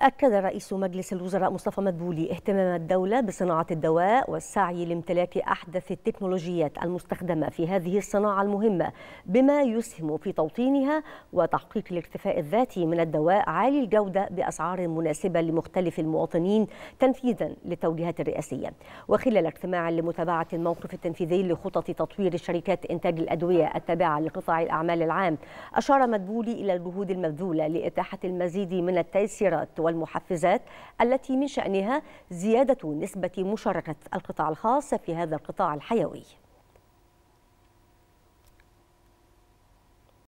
أكد رئيس مجلس الوزراء مصطفى مدبولي اهتمام الدولة بصناعة الدواء والسعي لامتلاك أحدث التكنولوجيات المستخدمة في هذه الصناعة المهمة بما يسهم في توطينها وتحقيق الارتفاع الذاتي من الدواء عالي الجودة بأسعار مناسبة لمختلف المواطنين تنفيذا للتوجيهات الرئاسية وخلال اجتماع لمتابعة الموقف التنفيذي لخطط تطوير شركات إنتاج الأدوية التابعة لقطاع الأعمال العام أشار مدبولي إلى الجهود المبذولة لإتاحة المزيد من التيسيرات والمحفزات التي من شأنها زيادة نسبة مشاركة القطاع الخاص في هذا القطاع الحيوي